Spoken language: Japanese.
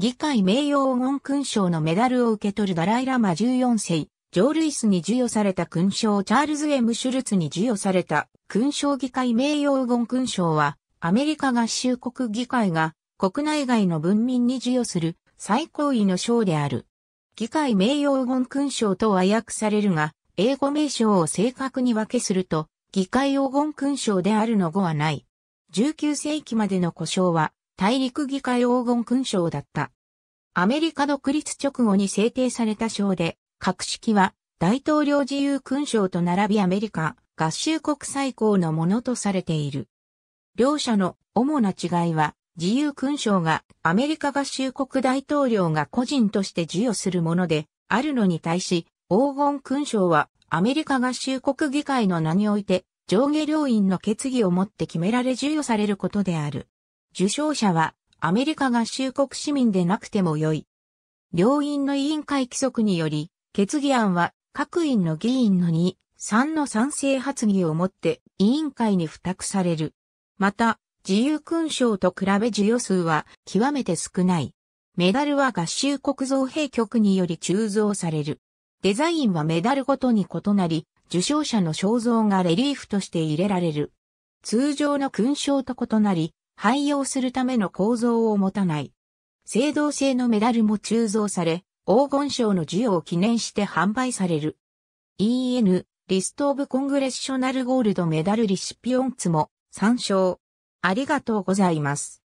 議会名誉黄金勲章のメダルを受け取るダライラマ14世、ジョー・ルイスに授与された勲章チャールズ・エム・シュルツに授与された勲章議会名誉黄金勲章は、アメリカ合衆国議会が国内外の文民に授与する最高位の章である。議会名誉黄金勲章とは訳されるが、英語名称を正確に分けすると、議会黄金勲章であるの語はない。19世紀までの故障は、大陸議会黄金勲章だった。アメリカ独立直後に制定された章で、格式は大統領自由勲章と並びアメリカ合衆国最高のものとされている。両者の主な違いは、自由勲章がアメリカ合衆国大統領が個人として授与するものであるのに対し、黄金勲章はアメリカ合衆国議会の名において上下両院の決議をもって決められ授与されることである。受賞者はアメリカ合衆国市民でなくても良い。両院の委員会規則により、決議案は各院の議員の2、3の賛成発議をもって委員会に付託される。また、自由勲章と比べ授与数は極めて少ない。メダルは合衆国造幣局により鋳造される。デザインはメダルごとに異なり、受賞者の肖像がレリーフとして入れられる。通常の勲章と異なり、廃用するための構造を持たない。青銅製のメダルも鋳造され、黄金賞の授与を記念して販売される。EN、リストオブコングレッショナルゴールドメダルリシピオンツも参照。ありがとうございます。